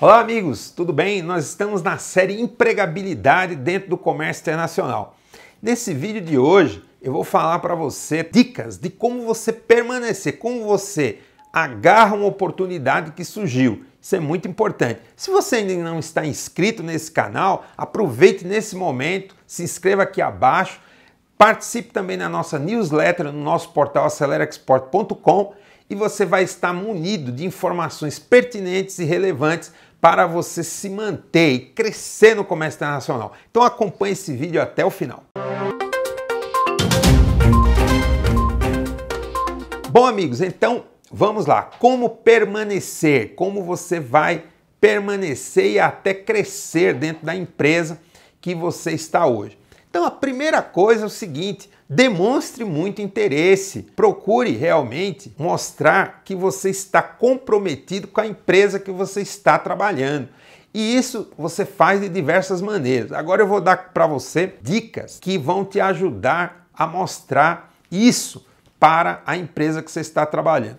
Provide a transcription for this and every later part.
Olá, amigos, tudo bem? Nós estamos na série Empregabilidade dentro do Comércio Internacional. Nesse vídeo de hoje, eu vou falar para você dicas de como você permanecer, como você agarra uma oportunidade que surgiu. Isso é muito importante. Se você ainda não está inscrito nesse canal, aproveite nesse momento, se inscreva aqui abaixo Participe também na nossa newsletter no nosso portal acelerexport.com e você vai estar munido de informações pertinentes e relevantes para você se manter e crescer no comércio internacional. Então acompanhe esse vídeo até o final. Bom, amigos, então vamos lá. Como permanecer? Como você vai permanecer e até crescer dentro da empresa que você está hoje? Então a primeira coisa é o seguinte: demonstre muito interesse. Procure realmente mostrar que você está comprometido com a empresa que você está trabalhando. E isso você faz de diversas maneiras. Agora eu vou dar para você dicas que vão te ajudar a mostrar isso para a empresa que você está trabalhando.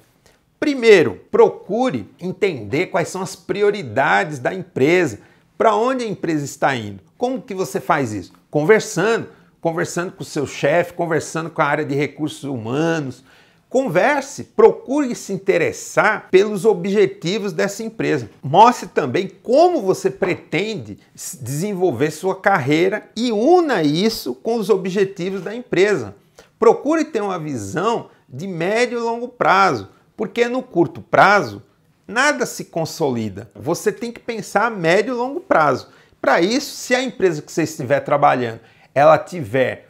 Primeiro, procure entender quais são as prioridades da empresa para onde a empresa está indo? Como que você faz isso? Conversando, conversando com o seu chefe, conversando com a área de recursos humanos. Converse, procure se interessar pelos objetivos dessa empresa. Mostre também como você pretende desenvolver sua carreira e una isso com os objetivos da empresa. Procure ter uma visão de médio e longo prazo, porque no curto prazo nada se consolida. Você tem que pensar a médio e longo prazo. Para isso, se a empresa que você estiver trabalhando ela tiver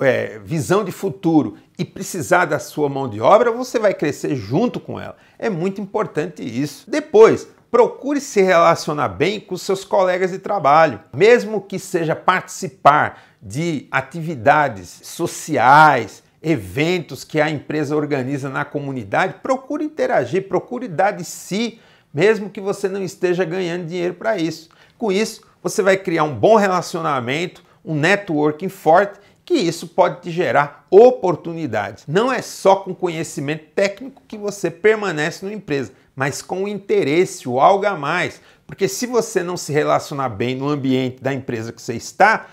é, visão de futuro e precisar da sua mão de obra, você vai crescer junto com ela. É muito importante isso. Depois, procure se relacionar bem com seus colegas de trabalho, mesmo que seja participar de atividades sociais, eventos que a empresa organiza na comunidade, procure interagir, procure dar de si, mesmo que você não esteja ganhando dinheiro para isso. Com isso, você vai criar um bom relacionamento, um networking forte, que isso pode te gerar oportunidades. Não é só com conhecimento técnico que você permanece na empresa, mas com o interesse, o algo a mais. Porque se você não se relacionar bem no ambiente da empresa que você está,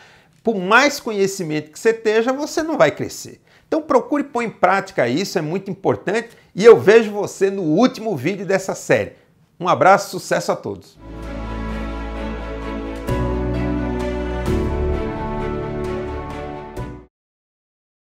por mais conhecimento que você esteja, você não vai crescer. Então procure pôr em prática isso, é muito importante e eu vejo você no último vídeo dessa série. Um abraço, sucesso a todos!